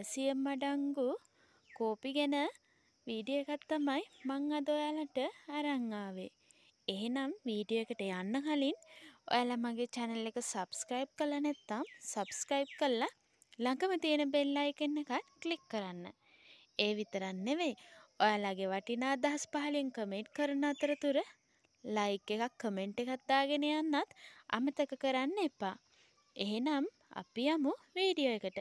වැසියම් අඩංගු කෝපි ගැන වීඩිය එකත් තමයි මං අද ඔයාලට අරංආවේ. එහෙනම් වීඩියෝ එකට යන්න කලින් ඔයාලා මගේ channel එක subscribe කරලා නැත්නම් subscribe කරලා ළඟම තියෙන bell icon එකත් click කරන්න. ඒ විතරක් නෙවෙයි ඔයාලගේ වටිනා අදහස් පහලින් comment කරන අතරතුර like එකක් comment එකක් දාගෙන යන්නත් අමතක කරන්න එපා. එහෙනම් අපි යමු වීඩියෝ එකට.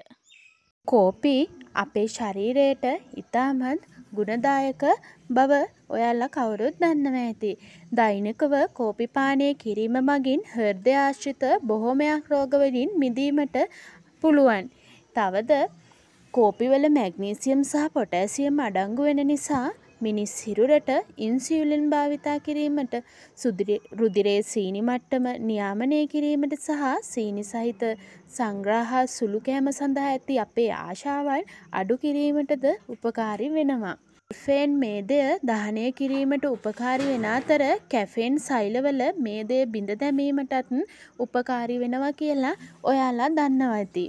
කෝපි අපේ ශරීරයට ඉතාමත් ගුණදායක බව ඔයාල කවුරුත් දන්නව ඇති. දෛනිකව කෝපි පානය කිරීම මගින් හෘදය ආශ්‍රිත බොහොමයක් රෝගවලින් මිදීමට පුළුවන්. තවද කෝපිවල මැග්නීසියම් සහ පොටෑසියම් අඩංගු වෙන නිසා මිනිස් හිරුරට ඉන්සියුලින් භාවිතා කිරීමට රුදිරයේ සීනි මට්ටම නියාමනය කිරීමට සහ සීනි සහිත සංග්‍රහ සුළුකෑම සඳහා ඇති අපේ ආශාවන් අඩු කිරීමටද උපකාරි වෙනවා. ෆෙන් මේදය දහනය කිරීමට උපකාරි වෙන අතර කැෆෙන් සෛලවල මේදය බිඳ දැමීමටත් උපකාරි වෙනවා කියලා ඔයාලා දන්නවා ඇති.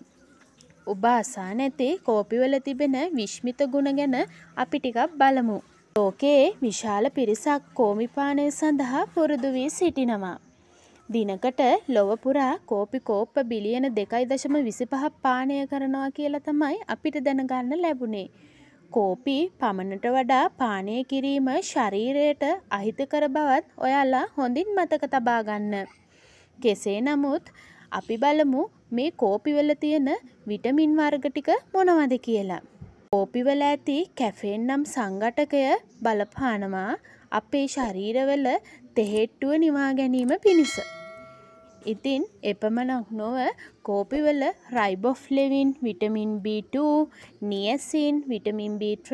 ඔබ අසා නැති කෝපිවල තිබෙන විශ්මිත ගුණ ගැන අපි ටිකක් බලමු. ලෝකයේ විශාල පිරිසක් කෝමිපානය සඳහා පුරුදු වී සිටිනවා. දිනකට ලොව පුරා කෝපි කෝප්ප බිලියන 2.25ක් පානය කරනවා කියලා තමයි අපිට දැනගන්න ලැබුණේ. කෝපි පමණට වඩා පානය කිරීම ශරීරයට අහිතකර බවත් ඔයාලා හොඳින් මතක තබා ගන්න. කෙසේ නමුත් අපි බලමු මේ කෝපිවල තියෙන විටමින් වර්ග ටික මොනවද කියලා. කෝපිවල ඇති කැෆෙන් නම් සංගටකය බලපානවා අපේ ශරීරවල තෙහෙට්ටුව නිවා ගැනීම පිණිස. ඉතින් එපමණක් නොව කෝපිවල riboflavin vitamin B2 niacin vitamin B3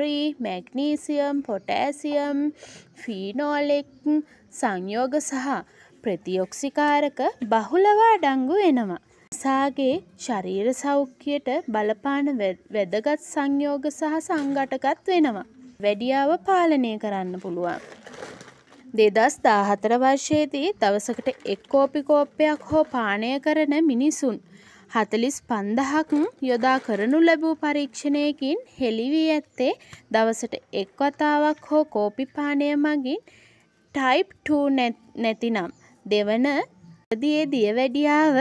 magnesium potassium phenolic සංයෝග සහ ප්‍රතියොක්සිකාරක බහුලවා ඩංගු එනවා. සාගේ ශරීර සෞඛ්‍යයට බලපාන වැදගත් සංයෝග සහ සංගටකත් වෙනවා. වැඩියාව පාලනය කරන්න පුළුවන්. දෙදස් දාහතර වර්ෂයේදී දවසකට එක් කෝපිකෝප්පයක් හෝ පානය කරන මිනිසුන්. හතලිස් පන්දහක් යොදා කරනු ලැබූ පරීක්ෂණයකින් හෙළිවී ඇත්තේ දවසට එක් වතාවක් හෝ කෝපිපානය මගින් ටයිප් 2 නැතිනම් දෙවන අදයේ දියවැඩියාව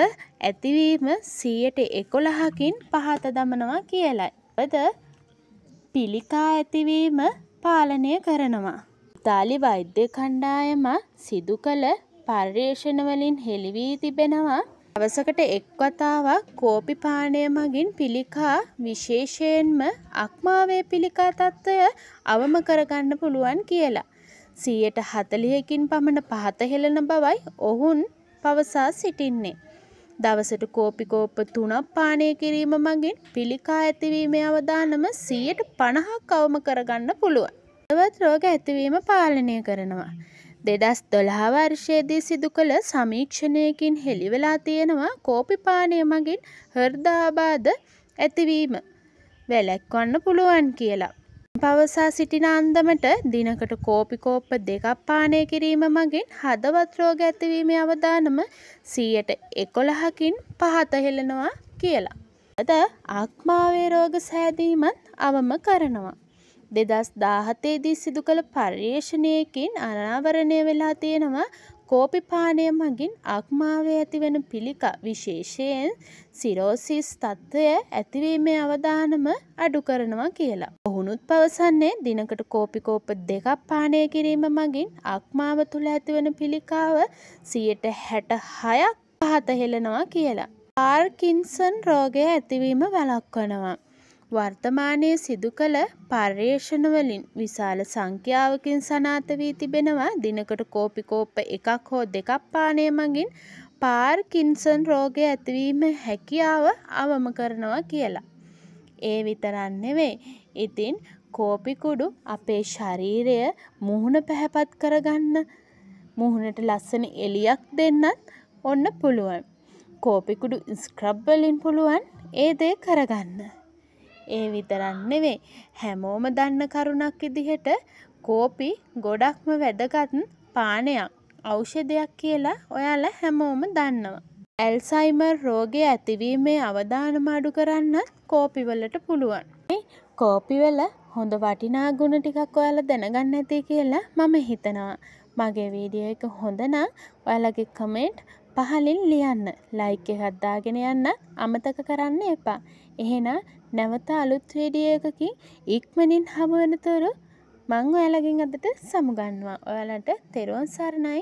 ඇතිවීම සීයට එකොළහකින් පහත දමනවා කියලයි. එපද පිළිකා ඇතිවීම පාලනය කරනවා. ඉතාලි වෛද්‍ය කණ්ඩායම සිදු කළ පර්යේෂණවලින් හෙළිවී තිබෙනවා අවසකට එක්වතාවක් කෝපිපානය මගින් පිළිකා විශේෂයෙන්ම අක්මාවේ පිළිකා තත්ත්වය අවම කරගන්න පුළුවන් කියලා. සීයට හතලියකින් පමණ පහත හෙළන බවයි ඔහුන් පවසා සිටින්නේ. දවසට කෝපිකෝප්ප තුනක් පානය කිරීම මගින් පිළිකා ඇතිවීමේ අවධානම සීයට පණහක් අවම කරගන්න පුළුවන්. තවත් රෝග ඇතිවීම පාලනය කරනවා. දෙදස් දොළහා වර්ෂයේදී සිදු කළ සමීක්ෂණයකින් හෙළිවෙලා තියෙනවා කෝපිපානය මගින් හර්දාබාද ඇතිවීම වැලැක්වන්න පුළුවන් කියලා. පවසා සිටින අන්දමට දිනකට කෝපිකෝප්ප දෙකක් පානය කිරීම මගින් හදවත් රෝග ඇතිවීමේ අවදානම සීයට එකොළහකින් පහත හෙළනවා කියලා. අද ආක්මාවේ රෝග සෑදීමත් අවම කරනවා. දෙදස් දාහතේදී සිදු කළ පර්යේෂණයකින් අනාවරණය වෙලා තියෙනවා කෝපිපානය මගින් අක්මාවේ ඇතිවෙන පිළික විශේෂයෙන් සිරෝසිස් තත්ත්වය ඇතිවීමේ අවධානම අඩු කරනවා කියලා. ඔහුනුත් පවසන්නේ දිනකට කෝපිකෝප දෙකක් පානය කිරීම මගින් අක්මාව තුළ ඇතිවන පිළිකාව සියට හැට හයක් පහත හෙළනවා කියලා. පාර්කින්සන් රෝගය ඇතිවීම වැලක්වනවා. වර්තමානයේ සිදු කළ පර්යේෂණවලින් විශාල සංඛ්‍යාවකින් සනාත වී තිබෙනවා දිනකට කෝපි කෝප්ප එකක් හෝ දෙකක් පානය මගින් පාර්කින්සන් රෝගය ඇතිවීම හැකියාව අවම කරනවා කියලා. ඒ විතරන් නෙවෙයි. ඉතින් කෝපිකුඩු අපේ ශරීරය මුහුණ පැහැපත් කරගන්න මුහුණට ලස්සන එලියක් දෙන්නත් ඔන්න පුළුවන්. කෝපිකුඩු ස්ක්‍රබ්වලින් පුළුවන් ඒ දේ කරගන්න. ඒ විතරක් නෙවෙයි හැමෝම දන්න කරුණක් විදිහට කෝපි ගොඩක්ම වැදගත් පානයක් ඖෂධයක් කියලා ඔයාලා හැමෝම දන්නවා. ඇල්සයිමර් රෝගය ඇතිවීමේ අවධානම අඩු කරන්නත් කෝපිවලට පුළුවන්. කෝපිවල හොඳ වටිනා ගුණ ටිකක් ඔයාලා දැනගන්න ඇති කියලා මම හිතනවා. මගේ වීඩියෝ එක හොඳ නම් ඔයාලගේ කමෙන්ට් පහලින් ලියන්න ලයික් එකත් දාගෙන යන්න අමතක කරන්න එපා. එහෙනම් නැවත අලුත් වීඩියෝ එකකින් ඉක්මනින් හමුවෙනතුරු මං ඔයාලගෙන් අදට සමුගන්නවා. ඔයාලට තෙරුවන් සරණයි.